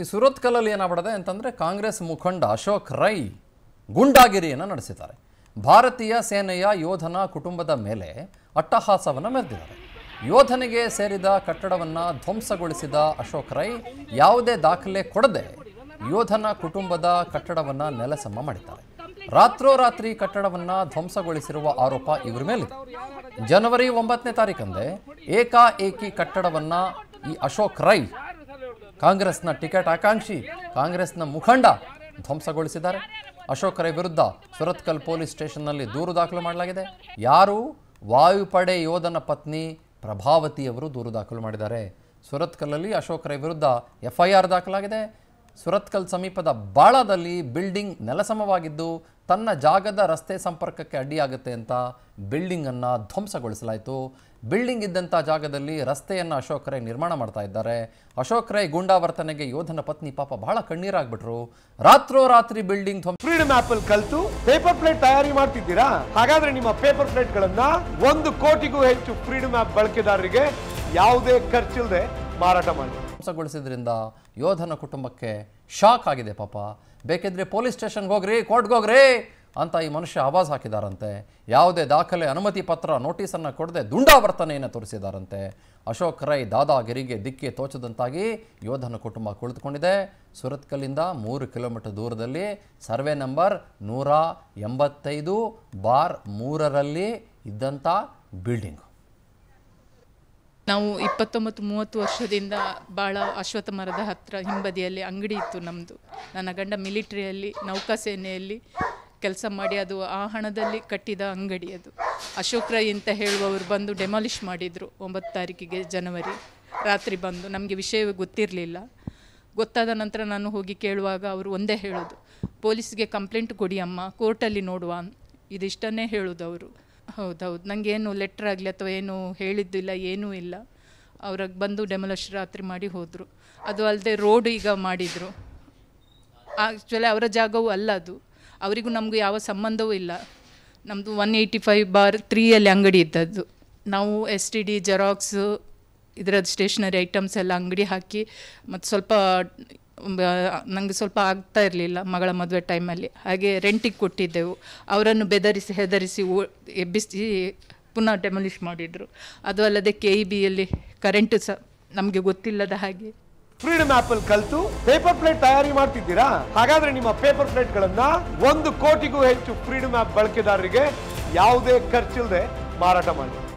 ಈ ಸುರತ್ಕಲಲ್ಲಿ ಏನಾಗ್ಬಿಡದೆ ಅಂತಂದರೆ ಕಾಂಗ್ರೆಸ್ ಮುಖಂಡ ಅಶೋಕ್ ರೈ ಗುಂಡಾಗಿರಿಯನ್ನು ನಡೆಸಿದ್ದಾರೆ ಭಾರತೀಯ ಸೇನೆಯ ಯೋಧನ ಕುಟುಂಬದ ಮೇಲೆ ಅಟ್ಟಹಾಸವನ್ನು ಮೆರೆದಿದ್ದಾರೆ ಯೋಧನಿಗೆ ಸೇರಿದ ಕಟ್ಟಡವನ್ನು ಧ್ವಂಸಗೊಳಿಸಿದ ಅಶೋಕ್ ರೈ ಯಾವುದೇ ದಾಖಲೆ ಕೊಡದೆ ಯೋಧನ ಕುಟುಂಬದ ಕಟ್ಟಡವನ್ನು ನೆಲಸಮ ಮಾಡಿದ್ದಾರೆ ರಾತ್ರೋರಾತ್ರಿ ಕಟ್ಟಡವನ್ನು ಧ್ವಂಸಗೊಳಿಸಿರುವ ಆರೋಪ ಇವರ ಮೇಲಿದೆ ಜನವರಿ ಒಂಬತ್ತನೇ ತಾರೀಕಂದೇ ಏಕಾಏಕಿ ಕಟ್ಟಡವನ್ನು ಈ ಅಶೋಕ್ ರೈ ಕಾಂಗ್ರೆಸ್ನ ಟಿಕೆಟ್ ಆಕಾಂಕ್ಷಿ ಕಾಂಗ್ರೆಸ್ನ ಮುಖಂಡ ಧ್ವಂಸಗೊಳಿಸಿದ್ದಾರೆ ಅಶೋಕ್ ರೈ ವಿರುದ್ಧ ಸುರತ್ಕಲ್ ಪೊಲೀಸ್ ಸ್ಟೇಷನ್ನಲ್ಲಿ ದೂರು ದಾಖಲು ಮಾಡಲಾಗಿದೆ ಯಾರು ವಾಯುಪಡೆ ಯೋಧನ ಪತ್ನಿ ಪ್ರಭಾವತಿಯವರು ದೂರು ದಾಖಲು ಮಾಡಿದ್ದಾರೆ ಸುರತ್ಕಲ್ಲಲ್ಲಿ ಅಶೋಕ್ ರೈ ವಿರುದ್ಧ ಎಫ್ಐಆರ್ ದಾಖಲಾಗಿದೆ ಸುರತ್ಕಲ್ ಸಮೀಪದ ಬಾಳದಲ್ಲಿ ಬಿಲ್ಡಿಂಗ್ ನೆಲಸಮವಾಗಿದ್ದು ತನ್ನ ಜಾಗದ ರಸ್ತೆ ಸಂಪರ್ಕಕ್ಕೆ ಅಡ್ಡಿಯಾಗುತ್ತೆ ಅಂತ ಬಿಲ್ಡಿಂಗನ್ನು ಧ್ವಂಸಗೊಳಿಸಲಾಯಿತು ಬಿಲ್ಡಿಂಗ್ ಇದ್ದಂಥ ಜಾಗದಲ್ಲಿ ರಸ್ತೆಯನ್ನು ಅಶೋಕ್ ರೈ ನಿರ್ಮಾಣ ಮಾಡ್ತಾ ಇದ್ದಾರೆ ಅಶೋಕ್ ರೈ ಗೂಂಡಾವರ್ತನೆಗೆ ಯೋಧನ ಪತ್ನಿ ಪಾಪ ಬಹಳ ಕಣ್ಣೀರಾಗ್ಬಿಟ್ರು ರಾತ್ರೋರಾತ್ರಿ ಬಿಲ್ಡಿಂಗ್ ಫ್ರೀಡಮ್ ಆಪಲ್ ಕಲಿತು ಪೇಪರ್ ಪ್ಲೇಟ್ ತಯಾರಿ ಮಾಡ್ತಿದ್ದೀರಾ ಹಾಗಾದ್ರೆ ನಿಮ್ಮ ಪೇಪರ್ ಪ್ಲೇಟ್ಗಳನ್ನ ಒಂದು ಕೋಟಿಗೂ ಹೆಚ್ಚು ಫ್ರೀಡಮ್ ಆಪ್ ಬಳಕೆದಾರರಿಗೆ ಯಾವುದೇ ಖರ್ಚಿಲ್ಲದೆ ಮಾರಾಟ ಮಾಡಿ ಧ್ವಂಸಗೊಳಿಸಿದ್ರಿಂದ ಯೋಧನ ಕುಟುಂಬಕ್ಕೆ ಶಾಕ್ ಆಗಿದೆ ಪಾಪ ಬೇಕಿದ್ರೆ ಪೊಲೀಸ್ ಸ್ಟೇಷನ್ಗೆ ಹೋಗ್ರಿ ಕೋರ್ಟ್ಗೆ ಹೋಗ್ರಿ ಅಂತ ಈ ಮನುಷ್ಯ ಆವಾಜ್ ಹಾಕಿದಾರಂತೆ ಯಾವುದೇ ದಾಖಲೆ ಅನುಮತಿ ಪತ್ರ ನೋಟಿಸನ್ನು ಕೊಡದೆ ದುಂಡಾವರ್ತನೆಯನ್ನು ತೋರಿಸಿದಾರಂತೆ ಅಶೋಕ್ ರೈ ದಾದಾಗಿರಿಗೆ ದಿಕ್ಕಿ ತೋಚದಂತಾಗಿ ಯೋಧನ ಕುಟುಂಬ ಕುಳಿತುಕೊಂಡಿದೆ ಸುರತ್ಕಲ್ಲಿಂದ ಮೂರು ಕಿಲೋಮೀಟರ್ ದೂರದಲ್ಲಿ ಸರ್ವೆ ನಂಬರ್ ನೂರ ಎಂಬತ್ತೈದು ಬಾರ್ ಮೂರರಲ್ಲಿ ಇದ್ದಂಥ ಬಿಲ್ಡಿಂಗು ನಾವು ಇಪ್ಪತ್ತೊಂಬತ್ತು ಮೂವತ್ತು ವರ್ಷದಿಂದ ಭಾಳ ಅಶ್ವಥ ಮರದ ಹತ್ತಿರ ಹಿಂಬದಿಯಲ್ಲಿ ಅಂಗಡಿ ಇತ್ತು ನಮ್ಮದು ನನ್ನ ಗಂಡ ಮಿಲಿಟ್ರಿಯಲ್ಲಿ ನೌಕಾಸೇನೆಯಲ್ಲಿ ಕೆಲಸ ಮಾಡಿ ಅದು ಆ ಹಣದಲ್ಲಿ ಕಟ್ಟಿದ ಅಂಗಡಿ ಅದು ಅಶೋಕ್ ರೈ ಅಂತ ಹೇಳುವವರು ಬಂದು ಡೆಮಾಲಿಷ್ ಮಾಡಿದರು ಒಂಬತ್ತು ತಾರೀಕಿಗೆ ಜನವರಿ ರಾತ್ರಿ ಬಂದು ನಮಗೆ ವಿಷಯ ಗೊತ್ತಿರಲಿಲ್ಲ ಗೊತ್ತಾದ ನಂತರ ನಾನು ಹೋಗಿ ಕೇಳುವಾಗ ಅವರು ಒಂದೇ ಹೇಳೋದು ಪೊಲೀಸ್ಗೆ ಕಂಪ್ಲೇಂಟ್ ಕೊಡಿ ಅಮ್ಮ ಕೋರ್ಟಲ್ಲಿ ನೋಡುವ ಇದಿಷ್ಟನ್ನೇ ಹೇಳೋದು ಅವರು ಹೌದೌದು ನನಗೇನು ಲೆಟ್ರ್ ಆಗಲಿ ಅಥವಾ ಏನು ಹೇಳಿದ್ದಿಲ್ಲ ಏನೂ ಇಲ್ಲ ಅವ್ರಾಗ ಬಂದು ಡೆಮಲಶ್ ರಾತ್ರಿ ಮಾಡಿ ಹೋದರು ಅದು ಅಲ್ಲದೆ ರೋಡ್ ಈಗ ಮಾಡಿದರು ಆ್ಯಕ್ಚುಲಿ ಅವರ ಜಾಗವೂ ಅಲ್ಲ ಅದು ಅವರಿಗೂ ನಮಗೂ ಯಾವ ಸಂಬಂಧವೂ ಇಲ್ಲ ನಮ್ಮದು ಒನ್ ಏಯ್ಟಿ ಫೈವ್ ಬಾರ್ ತ್ರೀಯಲ್ಲಿ ಅಂಗಡಿ ಇದ್ದದ್ದು ನಾವು ಎಸ್ ಟಿ ಡಿ ಜೆರಾಕ್ಸು ಇದರದ್ದು ಸ್ಟೇಷ್ನರಿ ಐಟಮ್ಸ್ ಎಲ್ಲ ಅಂಗಡಿ ಹಾಕಿ ಮತ್ತು ಸ್ವಲ್ಪ ನನಗೆ ಸ್ವಲ್ಪ ಆಗ್ತಾ ಇರಲಿಲ್ಲ ಮಗಳ ಮದುವೆ ಟೈಮಲ್ಲಿ ಹಾಗೆ ರೆಂಟಿಗೆ ಕೊಟ್ಟಿದ್ದೆವು ಅವರನ್ನು ಬೆದರಿಸಿ ಹೆದರಿಸಿ ಓ ಎಬ್ಬಿಸಿ ಪುನಃ ಡೆಮೊಲಿಷ್ ಮಾಡಿದರು ಅದು ಅಲ್ಲದೆ ಕೆ ಇ e ಬಿಯಲ್ಲಿ ಕರೆಂಟ್ ಸಹ ನಮಗೆ ಗೊತ್ತಿಲ್ಲದ ಹಾಗೆ ಫ್ರೀಡಮ್ ಆಪ್ ಕಲಿತು ಪೇಪರ್ ಪ್ಲೇಟ್ ತಯಾರಿ ಮಾಡ್ತಿದ್ದೀರಾ ಹಾಗಾದ್ರೆ ನಿಮ್ಮ ಪೇಪರ್ ಪ್ಲೇಟ್ ಗಳನ್ನ ಒಂದು ಕೋಟಿಗೂ ಹೆಚ್ಚು ಫ್ರೀಡಮ್ ಆಪ್ ಬಳಕೆದಾರರಿಗೆ ಯಾವುದೇ ಖರ್ಚಿಲ್ಲದೆ ಮಾರಾಟ ಮಾಡಿ